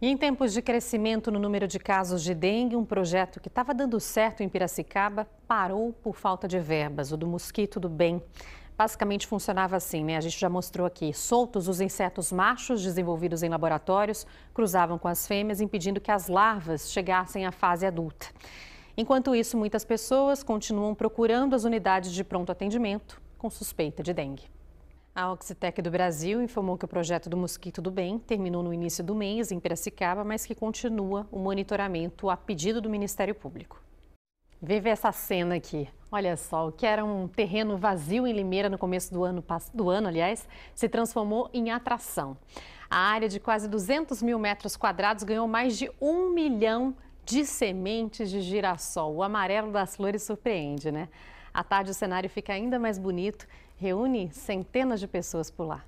E em tempos de crescimento no número de casos de dengue, um projeto que estava dando certo em Piracicaba parou por falta de verbas, o do mosquito do bem. Basicamente funcionava assim, né? A gente já mostrou aqui. Soltos, os insetos machos desenvolvidos em laboratórios cruzavam com as fêmeas, impedindo que as larvas chegassem à fase adulta. Enquanto isso, muitas pessoas continuam procurando as unidades de pronto atendimento com suspeita de dengue. A Oxitec do Brasil informou que o projeto do Mosquito do Bem terminou no início do mês em Piracicaba, mas que continua o monitoramento a pedido do Ministério Público. Vive essa cena aqui. Olha só, o que era um terreno vazio em Limeira no começo do ano, do ano aliás, se transformou em atração. A área de quase 200 mil metros quadrados ganhou mais de um milhão de sementes de girassol. O amarelo das flores surpreende, né? À tarde, o cenário fica ainda mais bonito, reúne centenas de pessoas por lá.